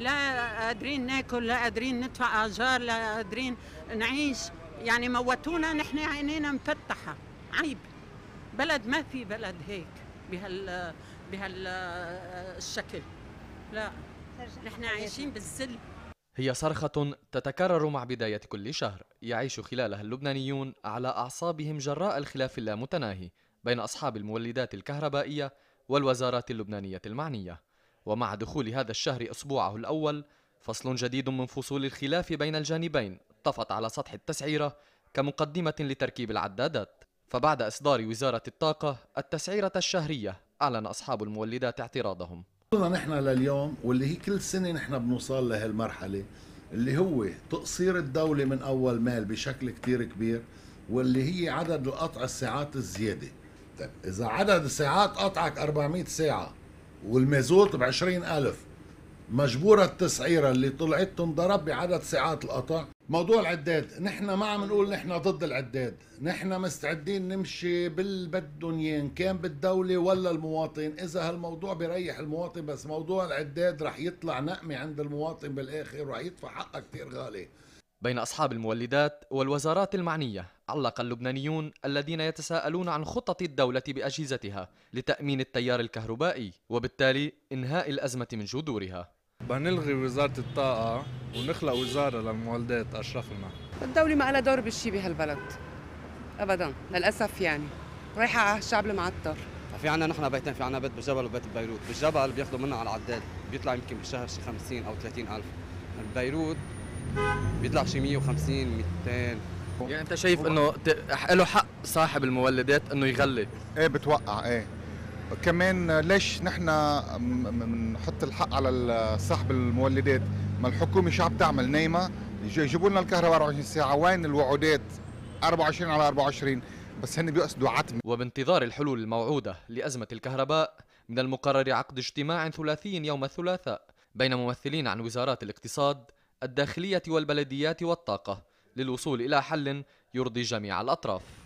لا قادرين ناكل لا قادرين ندفع اجار لا قادرين نعيش يعني موتونا نحن عينينا مفتحه عيب بلد ما في بلد هيك بهال بهالشكل لا نحن عايشين بالذل هي صرخة تتكرر مع بداية كل شهر يعيش خلالها اللبنانيون على أعصابهم جراء الخلاف اللامتناهي بين أصحاب المولدات الكهربائية والوزارات اللبنانية المعنية ومع دخول هذا الشهر أسبوعه الأول فصل جديد من فصول الخلاف بين الجانبين طفت على سطح التسعيرة كمقدمة لتركيب العدادات فبعد إصدار وزارة الطاقة التسعيرة الشهرية أعلن أصحاب المولدات اعتراضهم وصلنا نحن لليوم واللي هي كل سنة نحن بنوصل لهالمرحلة اللي هو تقصير الدولة من أول مال بشكل كتير كبير واللي هي عدد القطع الساعات الزيادة طيب إذا عدد الساعات قطعك 400 ساعة والمازوت ب 20000 مجبورة التسعيرة اللي طلعت تنضرب بعدد ساعات القطع موضوع العداد نحن ما عم نقول نحن ضد العداد نحن مستعدين نمشي بالبدن ين كان بالدولة ولا المواطن إذا هالموضوع بريح المواطن بس موضوع العداد رح يطلع نقمة عند المواطن بالآخر ورح يدفع حقها كتير غالي بين أصحاب المولدات والوزارات المعنية علق اللبنانيون الذين يتساءلون عن خطط الدولة بأجهزتها لتأمين التيار الكهربائي وبالتالي إنهاء الأزمة من جذورها بنلغي وزارة الطاقة ونخلق وزارة للمولدات أشرفنا الدولة ما لها دور بالشي بهالبلد أبدا للأسف يعني رايحة على الشعب المعطر في عنا نحن بيتين في عنا بيت بالجبل وبيت ببيروت بالجبل بياخذوا منا على العداد بيطلع يمكن بالشهر شي 50 أو 30 ألف بيروت بيطلع شي 150 200 يعني انت شايف انه له حق صاحب المولدات انه يغلي ايه بتوقع ايه كمان ليش نحن بنحط الحق على صاحب المولدات ما الحكومه شو عم تعمل نايمه يجيبوا لنا الكهرباء 24 ساعه وين الوعودات 24 على 24 بس هن بيقصدوا عتمه وبانتظار الحلول الموعوده لازمه الكهرباء من المقرر عقد اجتماع ثلاثي يوم الثلاثاء بين ممثلين عن وزارات الاقتصاد الداخلية والبلديات والطاقة للوصول إلى حل يرضي جميع الأطراف